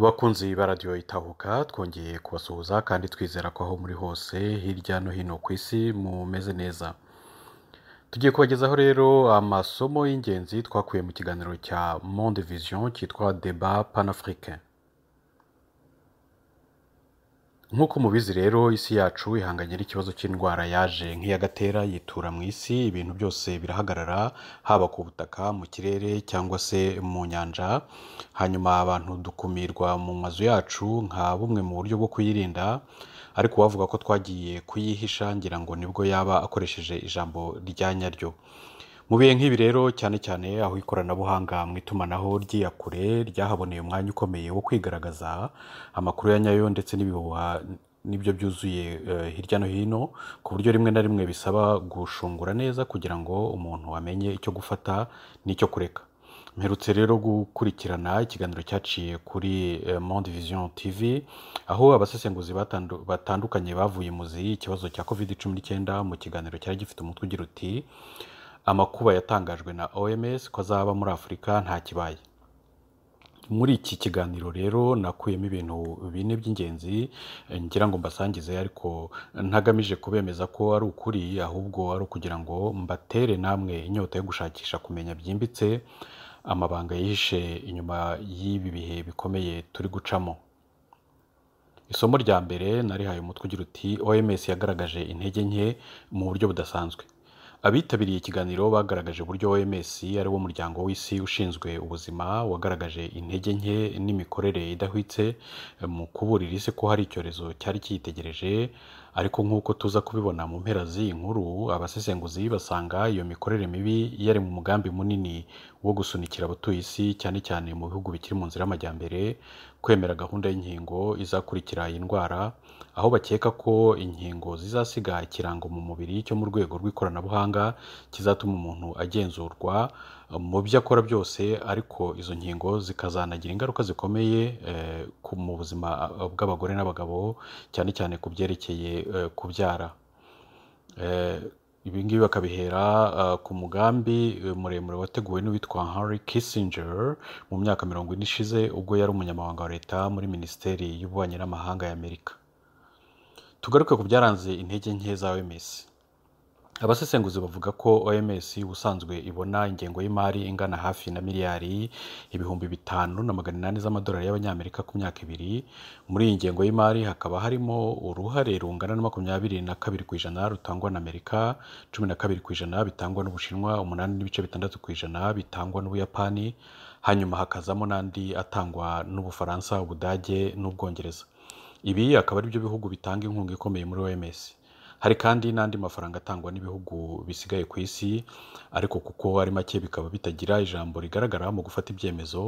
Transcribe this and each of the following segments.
bakunzi ba radiyo itahuka twongeye kubasuhuza kandi twizera ko aho muri hose hirya no hino ku isi mumeze neza tugiye kubagezaho rero amasomo y'ingenzi twakuye mu kiganiro cya monde vision cyitwa deba panafurike nk'uko mubizi rero isi yacu ihanganye n'ikibazo cy'indwara yaje nk’iya gatera yitura mu isi ibintu byose birahagarara haba ku butaka mu kirere cyangwa se mu nyanja hanyuma abantu dukumirwa mu mazu yacu nka bumwe mu buryo bwo kuyirinda ariko bavuga ko twagiye kuyihisha ngira ngo nibwo yaba akoresheje ijambo rya nyaryo mu bihe nk'ibi rero cyane cyane aho ikoranabuhanga mu itumanaho ry'iya kure ryahaboneye umwanya ukomeye wo kwigaragaza amakuru ya nyayo ndetse n'ibihuha nibyo byuzuye eh, hirya no hino ku buryo rimwe na rimwe bisaba gushungura neza kugira ngo umuntu amenye icyo gufata n'icyo kureka mperutse rero gukurikirana ikiganiro cyaciye kuri eh, monde vision tv aho abasesenguzi batandukanye bavuye muzi ikibazo cya covid cumi n'icyenda mu kiganiro cyari gifite umutwe ugira uti amakuba yatangajwe na oms ko azaba muri afurika nta kibaye muri iki kiganiro rero nakuyemo ibintu bine by'ingenzi eh, ngira ngo mbasangize ariko ntagamije kubemeza ko ari ukuri ahubwo ari ukugira ngo mbatere namwe inyota yo gushakisha kumenya byimbitse amabanga yihishe inyuma y'ibi bihe bikomeye turi gucamo isomo rya mbere narihaye umutwe ugira uti oms yagaragaje intege nke mu buryo budasanzwe abitabiriye ikiganiro bagaragaje uburyo oms ari wo muryango w'isi ushinzwe ubuzima wagaragaje intege nke n'imikorere idahwitse eh, mu kuburira isi ko hari icyorezo cyari cyitegereje ariko nk'uko tuza kubibona mu mpera z'iyi nkuru abasesenguzi basanga iyo mikorere mibi yari mu mugambi munini wo gusunikira abatuye isi cyane cyane mu bihugu bikiri mu nzira y'amajyambere kwemera gahunda y'inkingo izakurikira iyi ndwara aho bakeka ko inkingo zizasiga ikirango mu mubiri cyo mu rwego rw'ikoranabuhanga kizatuma umuntu agenzurwa eh, mu byo akora byose ariko izo nkingo zikazanagira ingaruka zikomeye eh, mu buzima eh, bw'abagore n'abagabo cyane cyane ku byerekeye kubyara ibi ngibi bakabihera ku mugambi muremure wateguwe n'uwitwa Henry Kissinger mu myaka mirongo ine ishize ubwo yari umunyamabanga wa leta muri minisiteri y'ububanyi n'amahanga y'Amerika tugaruke ku byaranze intege nke za oms abasesenguzi bavuga ko oms ubusanzwe ibona ingengo y'imari ingana hafi na miliyari ibihumbi bitanu na magana inani z'amadolari y'abanyamerika ku myaka ibiri muri iyi ngengo y'imari hakaba harimo uruhare rungana na makumyabiri na kabiri ku ijana rutangwa na amerika cumi na kabiri ku ijana bitangwa n'ubushinwa umunani n'ibice bitandatu ku ijana bitangwa n'ubuyapani hanyuma hakazamo n'andi atangwa n'ubufaransa ubudage n'ubwongereza ibi akaba ari byo bihugu bitanga inkunga ikomeye muri oms hari kandi n'andi mafaranga atangwa n'ibihugu bisigaye ku isi ariko kuko ari make bikaba bitagira ijambo rigaragara mu gufata ibyemezo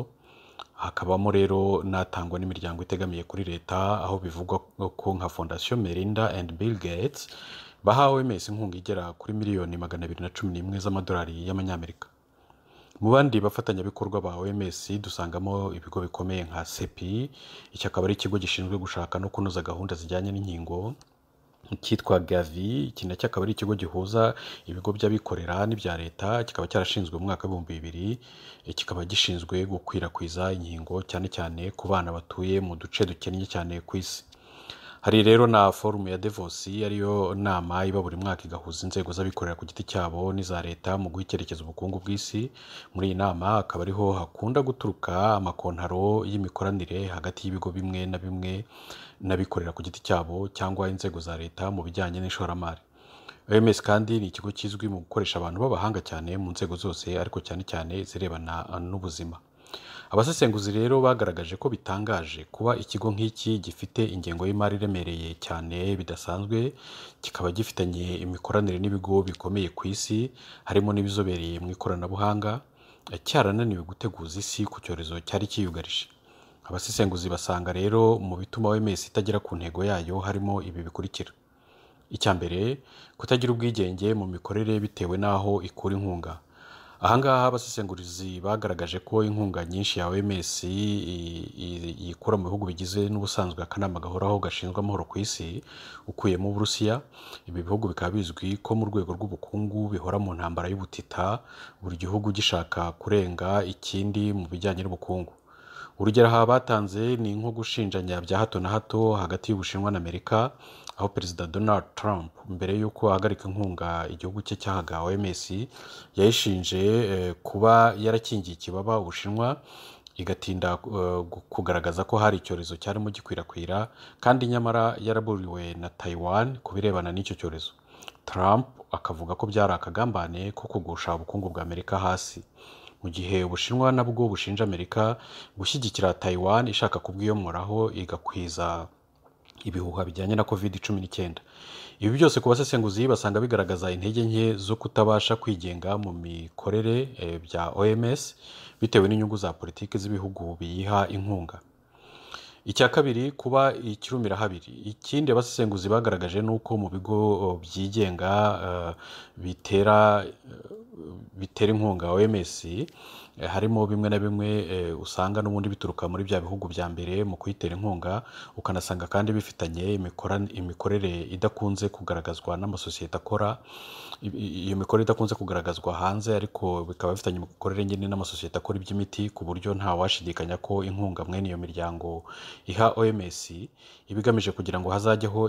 hakabamo rero n'atangwa n'imiryango itegamiye kuri leta aho bivugwa ko nka fondasiyo merinda and bill gates bahawe oms inkunga igera kuri miliyoni magana abiri na cumi n'imwe z'amadolari y'amanyamerika mu bandi bafatanyabikorwa ba oms dusangamo ibigo bikomeye nka sepi iki akaba ari ikigo gishinzwe gushaka no kunoza gahunda zijyanye n'inkingo cyitwa gavi iki nacyo akaba ari ikigo gihuza ibigo by'abikorera n'ibya leta kikaba cyarashinzwe mu mwaka w'ibihumbi bibiri kikaba gishinzwe gukwirakwiza inkingo cyane cyane ku bana batuye mu duce dukennye cyane ku isi hari rero na forumu ya devosi ariyo nama iba buri mwaka igahuza inzego z'abikorera ku giti cyabo n'iza leta mu guha icyerekezo ubukungu bw'isi muri iyi nama akaba ariho hakunda guturuka amakontaro y'imikoranire hagati y'ibigo bimwe na bimwe n'abikorera ku giti cyabo cyangwa inzego za leta mu bijyanye n'ishoramari oms kandi ni ikigo kizwi mu gukoresha abantu b'abahanga cyane mu nzego zose ariko cyane cyane zirebana n'ubuzima Abasesenguzi rero bagaragaje ko bitangaje kuba ikigo nk'iki gifite ingengo y'imari iremereye cyane bidasanzwe kikaba gifitanye imikoranire n'ibigo bikomeye ku isi harimo n'ibizobereye mu ikoranabuhanga cyarananiwe guteguza isi ku cyorezo cyari kiyugarije abasesenguzi basanga rero mu bituma OMS itagera ku ntego yayo harimo ibi bikurikira icya mbere kutagira ubwigenge mu mikorere bitewe n'aho ikura inkunga ahangaha abasesengurizi bagaragaje ko inkunga nyinshi ya oms yikura mu bihugu bigize n'ubusanzwe akanama gahoraho gashinzwe amahoro ku isi ukuyemo burusiya ibi bihugu bikaba bizwi ko mu rwego rw'ubukungu bihora mu ntambara y'ubutita buri gihugu gishaka kurenga ikindi mu bijyanye n'ubukungu urugero aha batanze ni nko gushinjanya bya hato na hato hagati y'ubushinwa na amerika aho perezida donald trump mbere y'uko ahagarika inkunga igihugu cye cyahagawe mesi yayishinje eh, kuba yarakingiye ikibaba ubushinwa igatinda eh, kugaragaza ko hari icyorezo cyarimo gikwirakwira kandi nyamara yaraburiwe na taiwan ku birebana n'icyo cyorezo trump akavuga ko byari akagambane ko kugusha ubukungu bwa amerika hasi mu gihe ubushinwa nabwo bushinja amerika gushyigikira taiwan ishaka kubwiyomoraho igakwiza ibihuha bijyanye na covid cumi n'icyenda ibi byose ku basesenguzi basanga bigaragaza intege nke zo kutabasha kwigenga mu mikorere eh, bya oms bitewe n'inyungu za politiki z'ibihugu biyiha inkunga icya kabiri kuba ikirumira habiri ikindi abasesenguzi bagaragaje ni uko mu bigo oh, byigenga eh, bitera eh, bitera inkunga oms Eh, harimo bimwe na bimwe eh, usanga n'ubundi bituruka muri bya bihugu bya mbere mu kuyitera inkunga ukanasanga kandi bifitanye imikorere idakunze kugaragazwa n'amasosiyete akora iyo mikorere idakunze kugaragazwa hanze ariko bikaba bifitanye imikorere nyine n'amasosiyete akora iby'imiti ku buryo ntawashidikanya ko inkunga mwene iyo miryango iha oms iba igamije kugira ngo hazajyeho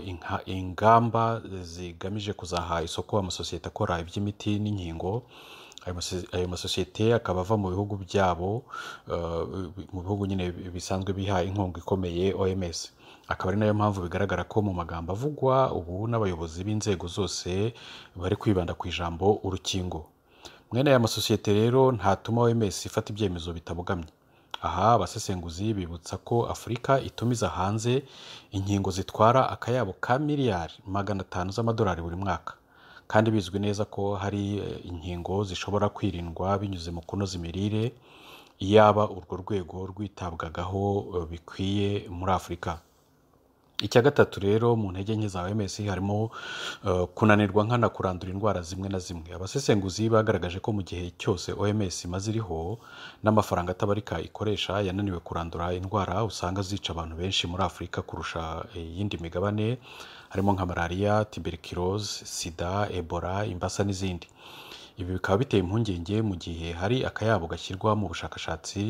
ingamba zigamije kuzaha isoko amasosiyete akora iby'imiti n'inkingo ayo masosiyete akaba ava mu bihugu byabo uh, mu bihugu nyine bisanzwe biha inkunga ikomeye oms akaba ari nayo mpamvu bigaragara ko mu magambo avugwa ubu n'abayobozi b'inzego zose bari kwibanda ku ijambo urukingo mwene aya masosiyete rero ntatuma oms ifata ibyemezo bitabogamye aha abasesenguzi bibutsa ko afurika itumiza hanze inkingo zitwara akayabo ka miliyari magana atanu z'amadolari buri mwaka kandi bizwi neza ko hari eh, inkingo zishobora kwirindwa binyuze mu kunoza imirire iyaba urwo rwego rwitabwagaho eh, bikwiye muri afurika icya gatatu rero mu ntege nke za oms harimo uh, kunanirwa nkana kurandura indwara zimwe na zimwe abasesenguzi bagaragaje ko mu gihe cyose oms imaze iriho n'amafaranga atabarika ikoresha yananiwe kurandura indwara usanga zica abantu benshi muri afurika kurusha eh, iyindi migabane harimo nka malariya tuberculosis sida ebola imbasa n'izindi Ibi bikaba biteye impungenge mu gihe hari akayabo gashyirwa mu bushakashatsi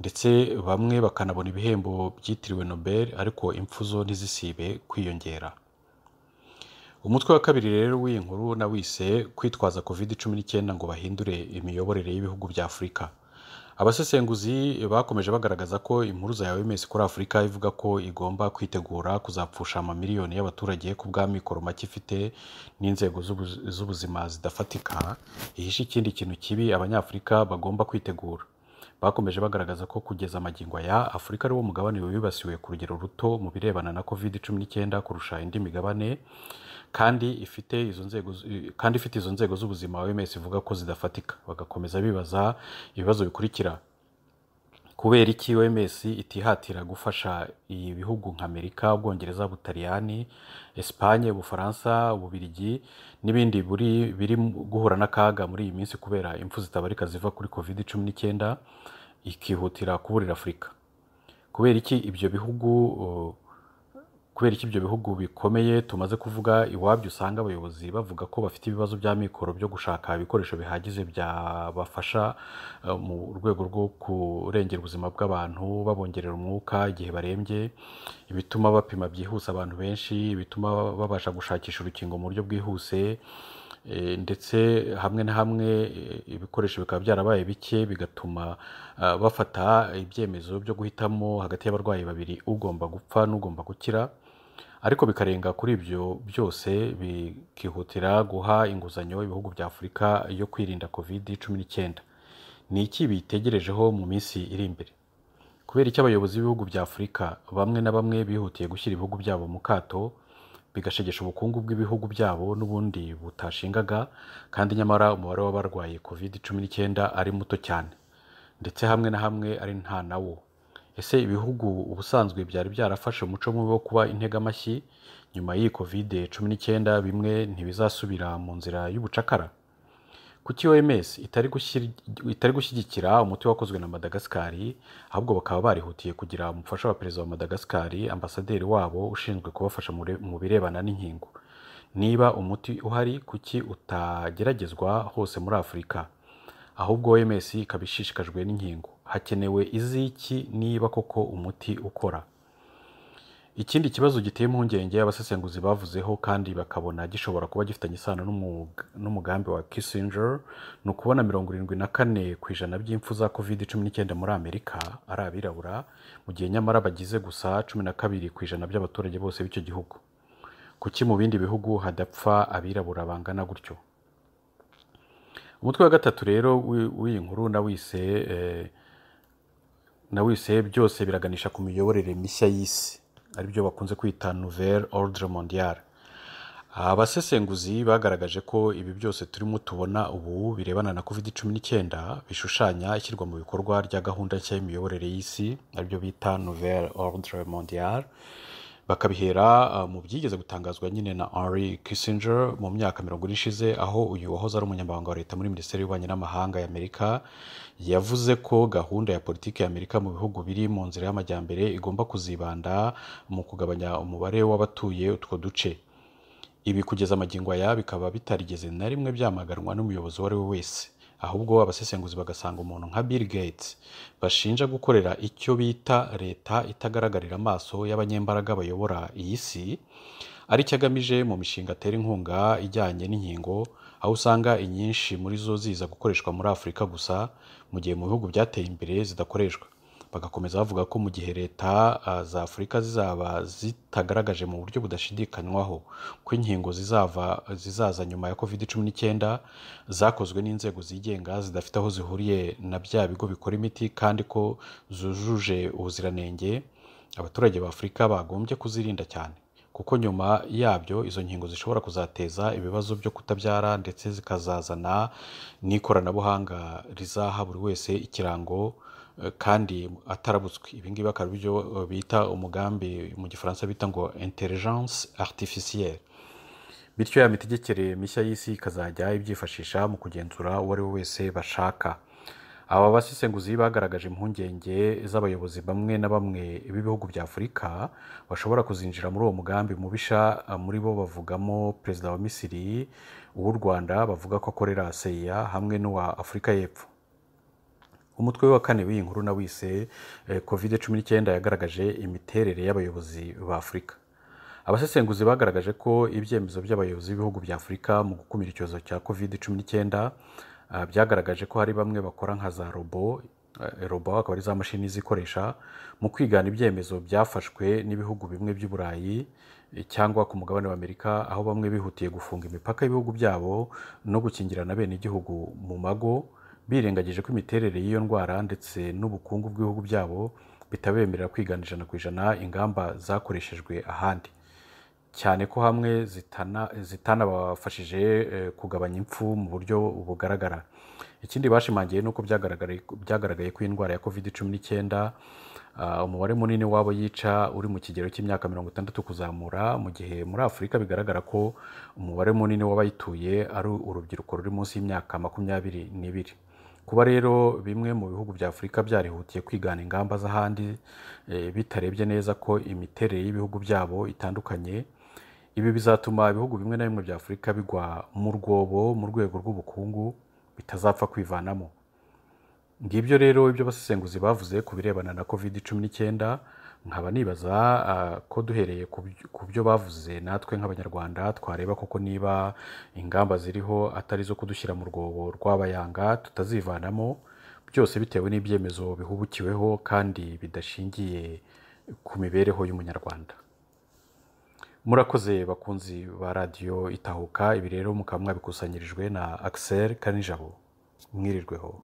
ndetse bamwe bakanabona ibihembo byitiriwe Nobel ariko impfu zo ntizisibe kwiyongera. Umutwe wa kabiri rero w'iyi nkuru nawise kwitwaza covid cumi n'icyenda ngo bahindure imiyoborere y'ibihugu bya Afurika. abasesenguzi bakomeje bagaragaza ko impuruza ya oms kuri afurika ivuga ko igomba kwitegura kuzapfusha amamiliyoni y'abaturage ku bw'amikoro make ifite n'inzego z'ubuzima zidafatika ihishe ikindi kintu kibi abanyafurika bagomba kwitegura bakomeje bagaragaza ko kugeza amagingo aya afurika ariwo mugabane wibasiwe ku rugero ruto mu birebana na covid cumi n'icyenda kurusha indi migabane kandi ifite izo nzego kandi ifite izo nzego z'ubuzima wemewe ivuga ko zidafatika bagakomeza bibaza ibibazo bikurikira kubera iki oms itihatira gufasha ibihugu nka amerika ubwongereza butaliyani esipanye bufaransa ububirigi n'ibindi biri guhura n'akaga muri iyi minsi kubera impfu zitabarika ziva kuri covid cumi n'icyenda ikihutira kuburira afurika kubera iki ibyo bihugu kubera iki ibyo bihugu bikomeye tumaze kuvuga iwabyo usanga abayobozi bavuga ko bafite ibibazo by'amikoro byo gushaka ibikoresho bihagije byabafasha eh, mu rwego rwo kurengera ubuzima bw'abantu babongerera umwuka igihe barembye ibituma bapima byihuse abantu benshi bituma babasha gushakisha urukingo mu buryo bwihuse eh, ndetse hamwe na hamwe eh, ibikoresho bikaba byarabaye bike bigatuma bafata ibyemezo byo guhitamo hagati y'abarwayi babiri ugomba gupfa n'ugomba gukira ariko bikarenga kuri ibyo byose bikihutira guha inguzanyo ibihugu bya afurika yo kwirinda kovide cumi n'icyenda ni iki bitegerejeho mu minsi iri imbere kubera icyo abayobozi b'ibihugu bya afurika bamwe na bamwe bihutiye gushyira ibihugu byabo mu kato bigashegesha ubukungu bw'ibihugu byabo n'ubundi butashingaga kandi nyamara umubare w'abarwaye covid cumi n'icyenda ari muto cyane ndetse hamwe na hamwe ari nta nawo ese ibihugu ubusanzwe byari byarafashe umuco mubi wo kuba integamashyi nyuma y'iyi kovide cumi n'icyenda bimwe ntibizasubira mu nzira y'ubucakara kuki oms itari gushyigikira umuti wakozwe na madagasikari ahubwo bakaba barihutiye kugira umufasha wa perezida wa madagasikari ambasaderi wabo ushinzwe kubafasha mu birebana n'inkingo niba umuti uhari kuki utageragezwa hose muri afurika ahubwo oms ikaba ishishikajwe n'inkingo hakenewe iz'iki niba koko umuti ukora ikindi kibazo giteye impungenge abasesenguzi bavuzeho kandi bakabona gishobora kuba gifitanye isano n'umugambi wa Kissinger ni ukubona mirongo irindwi na kane ku ijana by'impfu za covid cumi n'icyenda muri amerika ari abirabura mu gihe nyamara bagize gusa cumi na kabiri ku ijana by'abaturage bose b'icyo gihugu kuki mu bindi bihugu hadapfa abirabura bangana gutyo umutwe wa gatatu rero w'iyi nkuru nawise eh, nawise byose biraganisha ku miyoborere mishya y'isi aribyo bakunze kwita nouvelle ordre mondiale abasesenguzi bagaragaje ko ibi byose turimo tubona ubu birebana na covid cumi n'icyenda bishushanya ishyirwa mu bikorwa rya gahunda nshya y'imiyoborere y'isi aribyo bita nouvelle ordre mondiale bakabihera ah, mu byigeze gutangazwa nyine na henri kissinger mu myaka mirongo ine ishize aho uyu wahoze ari umunyamabanga wa leta muri minisiteri y'ububanyi n'amahanga y'amerika yavuze ko gahunda ya politiki y'amerika mu bihugu biri mu nzira y'amajyambere igomba kuzibanda mu kugabanya umubare w'abatuye utwo duce ibi kugeza amagingo aya bikaba bitarigeze na rimwe byamaganwa n'umuyobozi uwo ari we wese ahubwo abasesenguzi bagasanga umuntu nka Bill Gates bashinja gukorera icyo bita leta itagaragarira amaso y'abanyembaraga bayobora iyi si ari cyo agamije mu mishinga atera inkunga ijyanye n'inkingo aho usanga inyinshi muri zo ziza gukoreshwa muri afurika gusa mu gihe mu bihugu byateye imbere zidakoreshwa bagakomeza bavuga ko mu gihe leta ah, za afurika zizaba zitagaragaje mu buryo budashidikanywaho ko inkingo zizaza nyuma ya covid cumi n'icyenda zakozwe n'inzego zigenga zidafite aho zihuriye na bya bigo bikora imiti kandi ko zujuje ubuziranenge abaturage ba afurika bagombye kuzirinda cyane kuko nyuma yabyo izo nkingo zishobora kuzateza ibibazo byo kutabyara ndetse zikazazana n'ikoranabuhanga rizaha buri wese ikirango Eh, kandi atarabutswe ibi ngibi akaba ibyo eh, bita umugambi mu gifaransa bita ngo intelligence artificielle bityo ya mitegekere mishya y'isi ikazajya ibyifashisha mu kugenzura uwo ari we wese bashaka aba basesenguzi bagaragaje impungenge z'abayobozi bamwe na bamwe b'ibihugu bya afurika bashobora kuzinjira muri uwo mugambi mubisha eh, muri bo bavugamo perezida wa misiri uw'u rwanda bavuga ko akorera seya hamwe n'uwa afurika y'epfo umutwe wa kane w'iyi nkuru na wise kovide eh, cumi n'icyenda yagaragaje imiterere y'abayobozi ba afurika abasesenguzi bagaragaje ko ibyemezo by'abayobozi b'ibihugu bya afurika mu gukumira icyorezo cya covid cumi n'icyenda eh, byagaragaje ko hari bamwe bakora nka za robo eh, robo akaba ari za mashini zikoresha mu kwigana ibyemezo byafashwe n'ibihugu bimwe by'uburayi cyangwa ku mugabane wa’ w'amerika aho bamwe bihutiye gufunga imipaka y'ibihugu byabo no gukingirana bene igihugu mu mago birengagije ko imiterere y'iyo ndwara ndetse n'ubukungu bw'ibihugu byabo bitabemerera kwigana ijana ku ijana ingamba zakoreshejwe ahandi cyane ko hamwe zitanabafashije eh, kugabanya impfu mu buryo bugaragara ikindi bashimangiye ni uko byagaragaye ko indwara ya covid cumi n'icyenda ah, umubare munini wabo yica uri mu kigero cy'imyaka mirongo itandatu kuzamura mu gihe muri afurika bigaragara ko umubare munini w'abayituye ari urubyiruko ruri munsi y'imyaka makumyabiri n'ibiri kuba rero bimwe mu bihugu bya afurika byarihutiye kwigana ingamba z'ahandi eh, bitarebye neza ko imiterere y'ibihugu byabo itandukanye ibi bizatuma ibihugu bimwe na bimwe bya afurika bigwa mu rwobo mu rwego rw'ubukungu bitazapfa kwivanamo ngibyo rero ibyo abasesenguzi bavuze ku birebana na covid cumi n'icyenda nkaba nibaza ah, ko duhereye ku byo bavuze natwe nk'abanyarwanda twareba koko niba ingamba ziriho atari izo kudushyira mu rwobo rw'abayanga tutazivanamo byose bitewe n'ibyemezo bihubukiweho kandi bidashingiye ku mibereho y'umunyarwanda murakoze bakunzi ba radiyo itahuka ibi rero mukaba mwabikusanyirijwe na akiseri kanijabo mwirirweho